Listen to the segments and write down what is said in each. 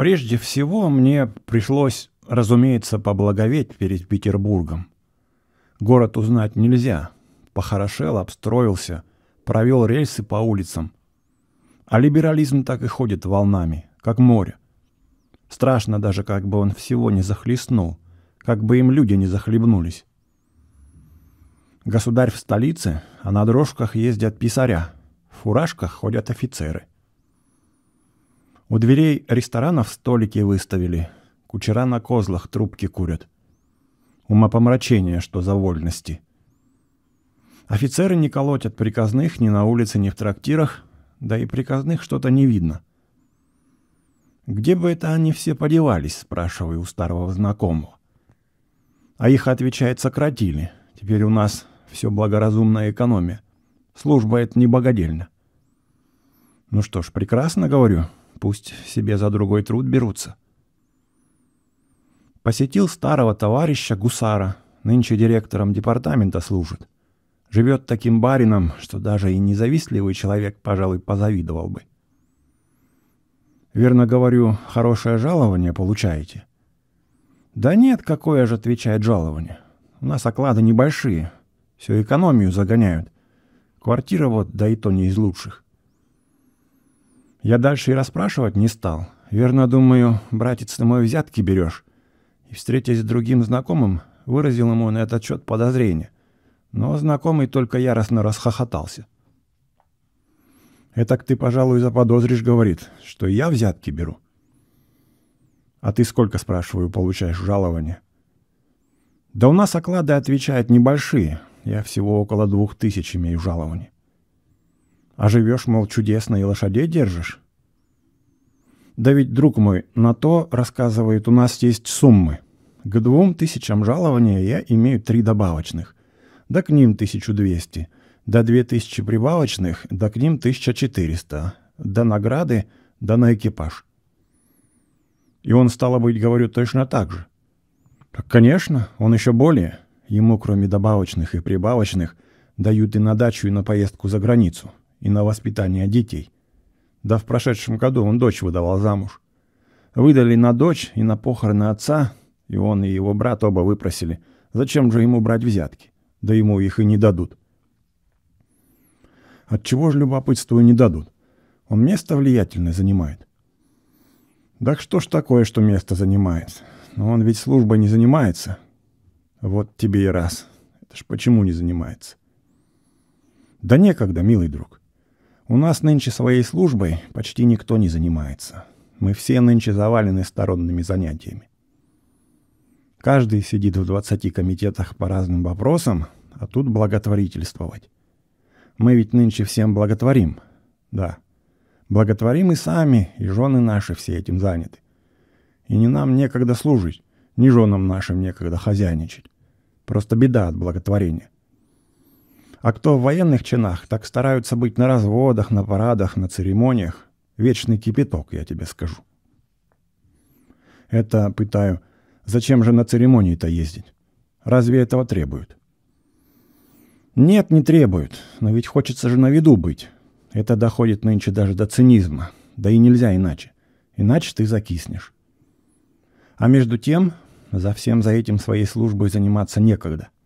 Прежде всего мне пришлось, разумеется, поблаговеть перед Петербургом. Город узнать нельзя. Похорошел, обстроился, провел рельсы по улицам. А либерализм так и ходит волнами, как море. Страшно даже, как бы он всего не захлестнул, как бы им люди не захлебнулись. Государь в столице, а на дрожках ездят писаря, в фуражках ходят офицеры. У дверей ресторанов столики выставили. Кучера на козлах трубки курят. Умопомрачение, что за вольности. Офицеры не колотят приказных ни на улице, ни в трактирах, да и приказных что-то не видно. «Где бы это они все подевались?» – спрашиваю у старого знакомого. А их, отвечает, сократили. Теперь у нас все благоразумная экономия. Служба это не богадельна. Ну что ж, прекрасно, говорю, Пусть себе за другой труд берутся. Посетил старого товарища гусара, нынче директором департамента служит. Живет таким барином, что даже и независтливый человек, пожалуй, позавидовал бы. Верно говорю, хорошее жалование получаете? Да нет, какое же, отвечает жалование. У нас оклады небольшие, всю экономию загоняют. Квартира вот, да и то не из лучших. Я дальше и расспрашивать не стал. Верно, думаю, братец, ты мой взятки берешь. И, встретясь с другим знакомым, выразил ему на этот счет подозрение. Но знакомый только яростно расхохотался. «Этак ты, пожалуй, заподозришь, — говорит, — что я взятки беру». «А ты сколько, — спрашиваю, — получаешь жалование?» «Да у нас оклады, — отвечает, — небольшие. Я всего около двух тысяч имею жалования». А живешь, мол, чудесно и лошадей держишь? Да ведь, друг мой, на то, рассказывает, у нас есть суммы. К двум тысячам жалования я имею три добавочных. Да к ним 1200. Да две тысячи прибавочных, да к ним 1400. Да награды, да на экипаж. И он, стало быть, говорю точно так же. Так, конечно, он еще более. Ему, кроме добавочных и прибавочных, дают и на дачу, и на поездку за границу и на воспитание детей. Да в прошедшем году он дочь выдавал замуж. Выдали на дочь и на похороны отца, и он и его брат оба выпросили. Зачем же ему брать взятки? Да ему их и не дадут. Отчего же любопытству не дадут? Он место влиятельное занимает. Так что ж такое, что место занимает? Но он ведь службой не занимается. Вот тебе и раз. Это ж почему не занимается? Да некогда, милый друг. У нас нынче своей службой почти никто не занимается. Мы все нынче завалены сторонными занятиями. Каждый сидит в 20 комитетах по разным вопросам, а тут благотворительствовать. Мы ведь нынче всем благотворим. Да. Благотворим и сами, и жены наши все этим заняты. И не нам некогда служить, ни женам нашим некогда хозяйничать. Просто беда от благотворения. А кто в военных чинах, так стараются быть на разводах, на парадах, на церемониях. Вечный кипяток, я тебе скажу. Это, пытаю, зачем же на церемонии-то ездить? Разве этого требуют? Нет, не требуют, но ведь хочется же на виду быть. Это доходит нынче даже до цинизма. Да и нельзя иначе. Иначе ты закиснешь. А между тем, за всем за этим своей службой заниматься некогда –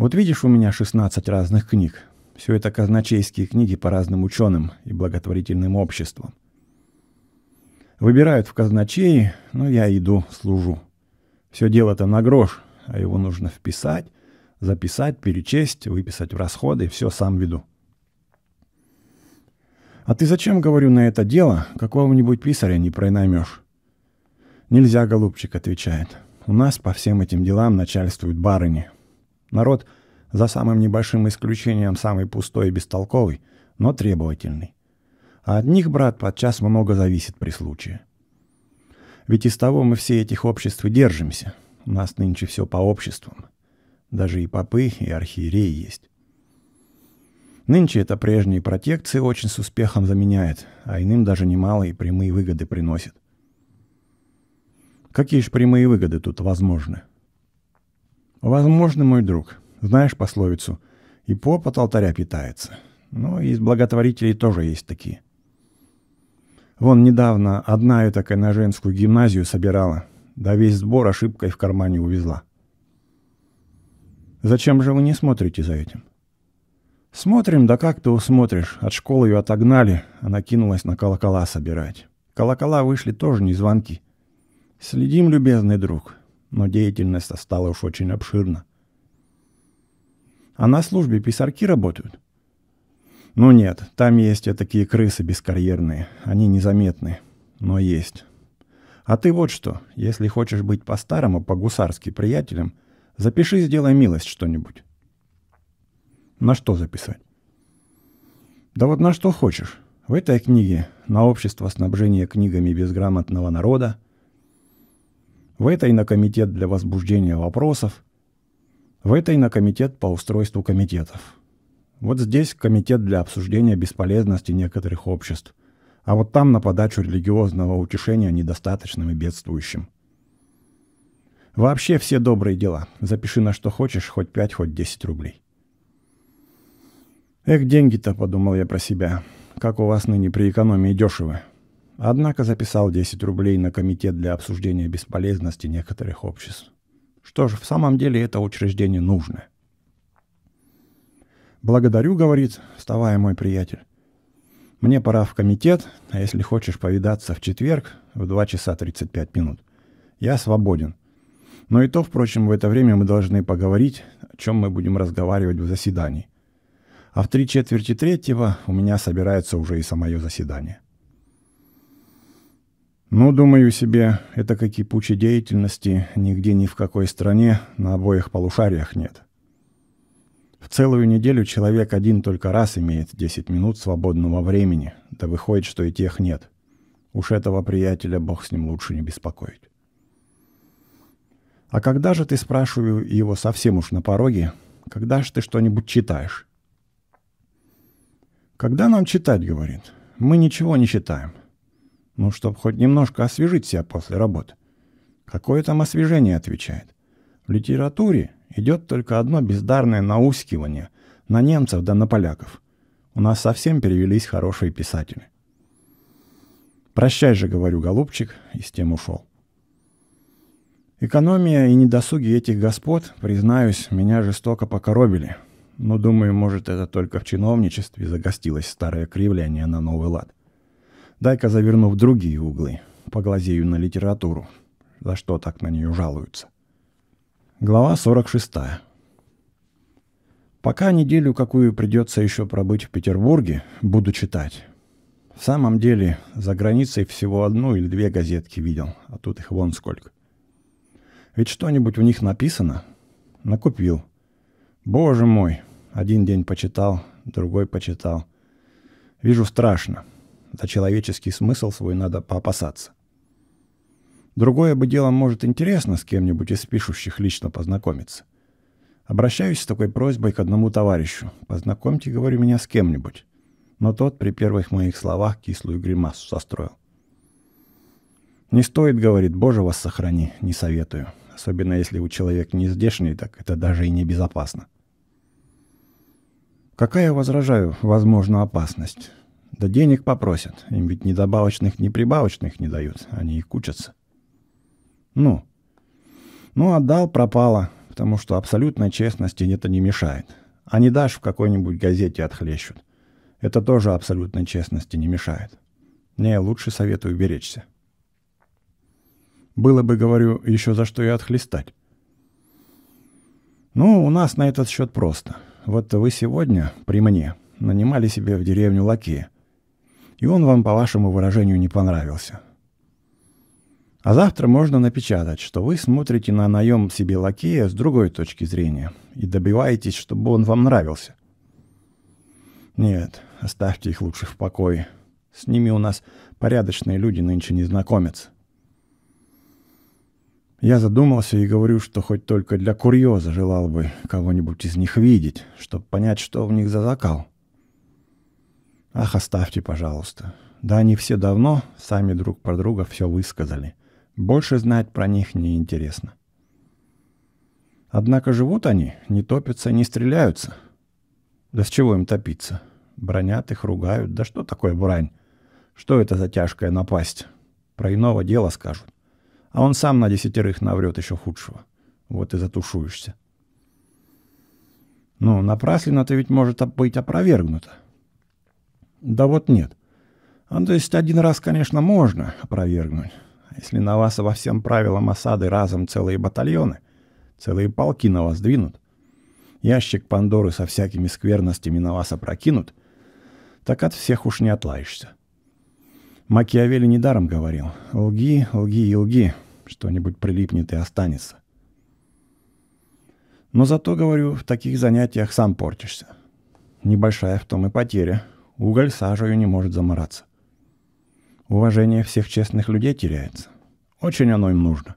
вот видишь, у меня 16 разных книг. Все это казначейские книги по разным ученым и благотворительным обществам. Выбирают в казначеи, но я иду, служу. Все дело-то на грош, а его нужно вписать, записать, перечесть, выписать в расходы, все сам веду. А ты зачем, говорю, на это дело какого-нибудь писаря не проймешь? Нельзя, голубчик, отвечает. У нас по всем этим делам начальствуют барыни. Народ, за самым небольшим исключением, самый пустой и бестолковый, но требовательный. А от них, брат, подчас много зависит при случае. Ведь из того мы все этих обществ и держимся. У нас нынче все по обществам. Даже и попы, и архиереи есть. Нынче это прежние протекции очень с успехом заменяет, а иным даже немалые прямые выгоды приносит. Какие же прямые выгоды тут возможны? Возможно, мой друг. Знаешь пословицу «И поп от алтаря питается». Но ну, из благотворителей тоже есть такие. Вон недавно одна я такая на женскую гимназию собирала, да весь сбор ошибкой в кармане увезла. Зачем же вы не смотрите за этим? Смотрим, да как ты усмотришь. От школы ее отогнали, она кинулась на колокола собирать. Колокола вышли тоже не звонки. Следим, любезный друг, но деятельность стала уж очень обширна. А на службе писарки работают? Ну нет, там есть и такие крысы бескарьерные, они незаметны, но есть. А ты вот что, если хочешь быть по-старому, по-гусарски приятелем, запиши, сделай милость что-нибудь. На что записать? Да вот на что хочешь. В этой книге на общество снабжения книгами безграмотного народа – в этой на комитет для возбуждения вопросов, в этой на комитет по устройству комитетов. Вот здесь комитет для обсуждения бесполезности некоторых обществ, а вот там на подачу религиозного утешения недостаточным и бедствующим. Вообще все добрые дела. Запиши на что хочешь, хоть 5, хоть 10 рублей. «Эх, деньги-то», — подумал я про себя, — «как у вас ныне при экономии дешево, Однако записал 10 рублей на комитет для обсуждения бесполезности некоторых обществ. Что ж, в самом деле это учреждение нужно. «Благодарю», — говорит, вставая мой приятель. «Мне пора в комитет, а если хочешь повидаться в четверг в 2 часа 35 минут, я свободен. Но и то, впрочем, в это время мы должны поговорить, о чем мы будем разговаривать в заседании. А в три четверти третьего у меня собирается уже и самое заседание». Ну, думаю себе, это какие и пучи деятельности нигде ни в какой стране на обоих полушариях нет. В целую неделю человек один только раз имеет 10 минут свободного времени, да выходит, что и тех нет. Уж этого приятеля бог с ним лучше не беспокоить. А когда же ты, спрашиваю его совсем уж на пороге, когда же ты что-нибудь читаешь? Когда нам читать, говорит, мы ничего не читаем. Ну, чтоб хоть немножко освежить себя после работы. Какое там освежение, отвечает. В литературе идет только одно бездарное наускивание на немцев да на поляков. У нас совсем перевелись хорошие писатели. «Прощай же», — говорю, голубчик, и с тем ушел. Экономия и недосуги этих господ, признаюсь, меня жестоко покоробили. Но, ну, думаю, может, это только в чиновничестве загостилось старое кривление на новый лад. Дай-ка заверну в другие углы, поглазею на литературу. За что так на нее жалуются? Глава 46. Пока неделю, какую придется еще пробыть в Петербурге, буду читать. В самом деле, за границей всего одну или две газетки видел, а тут их вон сколько. Ведь что-нибудь у них написано? Накупил. Боже мой, один день почитал, другой почитал. Вижу страшно. За человеческий смысл свой надо поопасаться. Другое бы дело может интересно с кем-нибудь из пишущих лично познакомиться. Обращаюсь с такой просьбой к одному товарищу. Познакомьте, говорю, меня с кем-нибудь. Но тот при первых моих словах кислую гримасу состроил. Не стоит, говорит, боже вас сохрани, не советую. Особенно если у человека не здешний, так это даже и не безопасно. Какая, возражаю, возможно, опасность? Да денег попросят. Им ведь ни добавочных, ни прибавочных не дают. Они их кучатся. Ну. Ну, отдал, пропало. Потому что абсолютной честности это не мешает. А не дашь, в какой-нибудь газете отхлещут. Это тоже абсолютной честности не мешает. Не, лучше советую беречься. Было бы, говорю, еще за что и отхлестать. Ну, у нас на этот счет просто. Вот вы сегодня при мне нанимали себе в деревню лакея и он вам, по вашему выражению, не понравился. А завтра можно напечатать, что вы смотрите на наем себе лакея с другой точки зрения и добиваетесь, чтобы он вам нравился. Нет, оставьте их лучше в покое. С ними у нас порядочные люди нынче не знакомятся. Я задумался и говорю, что хоть только для курьеза желал бы кого-нибудь из них видеть, чтобы понять, что в них за закал. — Ах, оставьте, пожалуйста. Да они все давно сами друг про друга все высказали. Больше знать про них не интересно. Однако живут они, не топятся, не стреляются. Да с чего им топиться? Бронят их, ругают. Да что такое брань? Что это за тяжкая напасть? Про иного дела скажут. А он сам на десятерых наврет еще худшего. Вот и затушуешься. Ну, напраслина ты ведь может быть опровергнуто. Да вот нет. А, ну, то есть один раз, конечно, можно опровергнуть. А если на вас во всем правилам осады разом целые батальоны, целые полки на вас двинут, ящик Пандоры со всякими скверностями на вас опрокинут, так от всех уж не отлаешься. Макиавелли недаром говорил «Лги, лги и лги, что-нибудь прилипнет и останется». Но зато, говорю, в таких занятиях сам портишься. Небольшая в том и потеря, Уголь сажею не может замораться. Уважение всех честных людей теряется. Очень оно им нужно.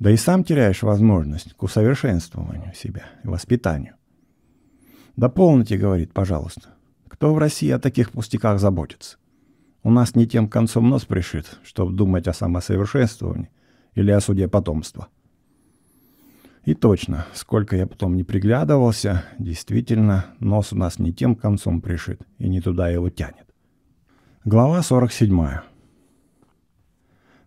Да и сам теряешь возможность к усовершенствованию себя и воспитанию. «Дополните, — говорит, — пожалуйста. Кто в России о таких пустяках заботится? У нас не тем концом нос пришит, чтобы думать о самосовершенствовании или о суде потомства». И точно, сколько я потом не приглядывался, действительно, нос у нас не тем концом пришит и не туда его тянет. Глава 47.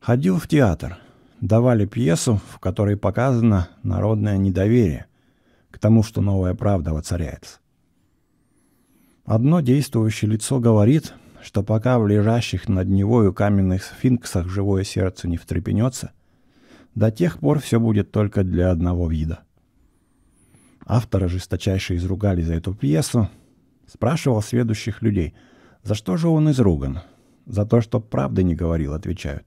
Ходил в театр. Давали пьесу, в которой показано народное недоверие к тому, что новая правда воцаряется. Одно действующее лицо говорит, что пока в лежащих над него и каменных сфинксах живое сердце не втрепенется. До тех пор все будет только для одного вида. Автора жесточайше изругали за эту пьесу. Спрашивал следующих людей, за что же он изруган? За то, что правды не говорил, отвечают.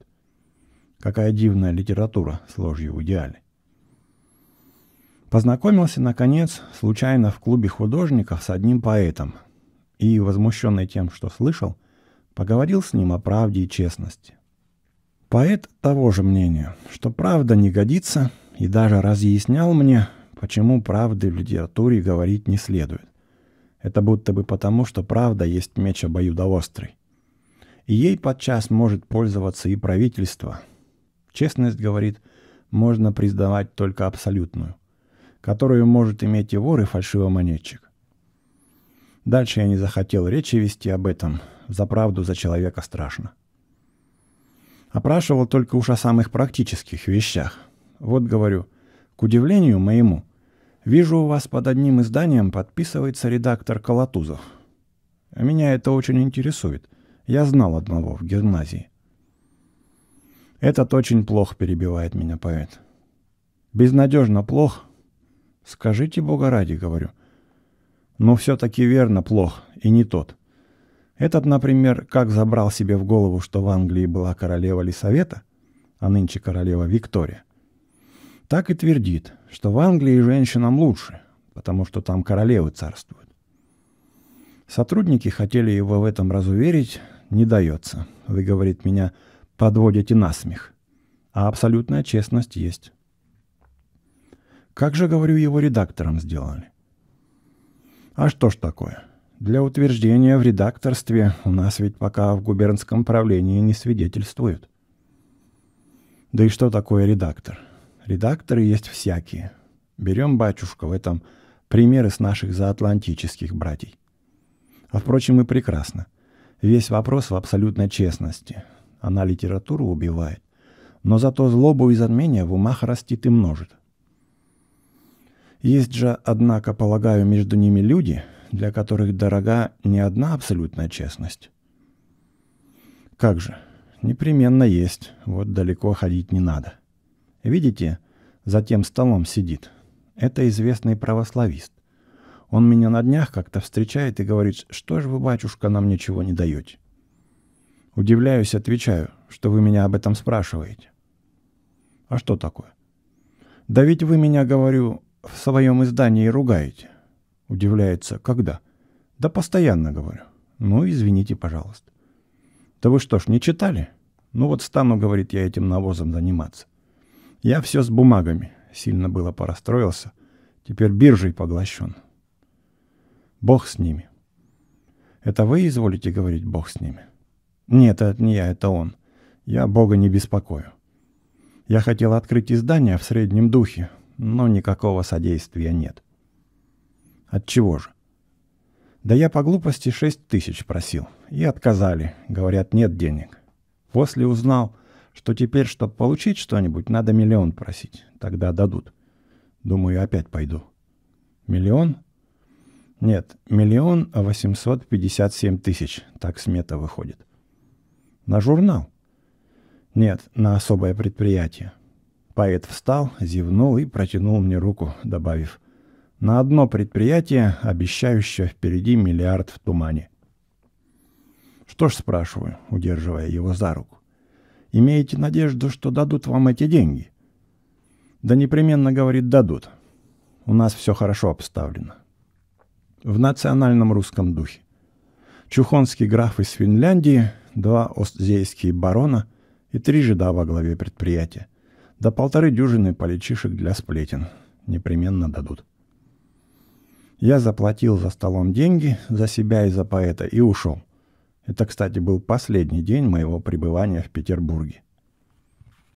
Какая дивная литература с ложью в идеале. Познакомился, наконец, случайно в клубе художников с одним поэтом и, возмущенный тем, что слышал, поговорил с ним о правде и честности. Поэт того же мнения, что правда не годится, и даже разъяснял мне, почему правды в литературе говорить не следует. Это будто бы потому, что правда есть меч обоюдоострый. И ей подчас может пользоваться и правительство. Честность, говорит, можно признавать только абсолютную, которую может иметь и вор, и фальшивомонетчик. Дальше я не захотел речи вести об этом. За правду за человека страшно. Опрашивал только уж о самых практических вещах. Вот говорю, к удивлению моему, вижу у вас под одним изданием подписывается редактор Колотузов. А меня это очень интересует. Я знал одного в гимназии. Этот очень плох, перебивает меня поэт. Безнадежно плох? Скажите, Бога ради, говорю. Но все-таки верно плох, и не тот. Этот, например, как забрал себе в голову, что в Англии была королева Лисавета, а нынче королева Виктория, так и твердит, что в Англии женщинам лучше, потому что там королевы царствуют. Сотрудники хотели его в этом разуверить, не дается. Вы, говорит меня, подводите насмех. А абсолютная честность есть. Как же, говорю, его редактором сделали? А что ж такое? для утверждения в редакторстве у нас ведь пока в губернском правлении не свидетельствуют. Да и что такое редактор? Редакторы есть всякие. Берем, батюшка, в этом примеры с наших заатлантических братьей. А впрочем, и прекрасно. Весь вопрос в абсолютной честности. Она литературу убивает, но зато злобу и затмение в умах растит и множит. Есть же, однако, полагаю, между ними люди – для которых дорога не одна абсолютная честность. Как же, непременно есть, вот далеко ходить не надо. Видите, за тем столом сидит. Это известный православист. Он меня на днях как-то встречает и говорит, что же вы, батюшка, нам ничего не даете. Удивляюсь, отвечаю, что вы меня об этом спрашиваете. А что такое? Да ведь вы меня, говорю, в своем издании ругаете. Удивляется, когда? Да постоянно говорю. Ну, извините, пожалуйста. Да вы что ж, не читали? Ну вот стану, говорит, я этим навозом заниматься. Я все с бумагами. Сильно было порастроился. Теперь биржей поглощен. Бог с ними. Это вы изволите говорить «Бог с ними»? Нет, это не я, это он. Я Бога не беспокою. Я хотел открыть издание в среднем духе, но никакого содействия нет. От чего же? Да я по глупости шесть тысяч просил. И отказали. Говорят, нет денег. После узнал, что теперь, чтобы получить что-нибудь, надо миллион просить. Тогда дадут. Думаю, опять пойду. Миллион? Нет, миллион восемьсот пятьдесят семь тысяч. Так смета выходит. На журнал? Нет, на особое предприятие. Поэт встал, зевнул и протянул мне руку, добавив – на одно предприятие, обещающее впереди миллиард в тумане. «Что ж, спрашиваю, удерживая его за руку, имеете надежду, что дадут вам эти деньги?» «Да непременно, — говорит, — дадут. У нас все хорошо обставлено. В национальном русском духе. Чухонский граф из Финляндии, два остзейские барона и три жида во главе предприятия. да полторы дюжины поличишек для сплетен. Непременно дадут. Я заплатил за столом деньги, за себя и за поэта, и ушел. Это, кстати, был последний день моего пребывания в Петербурге.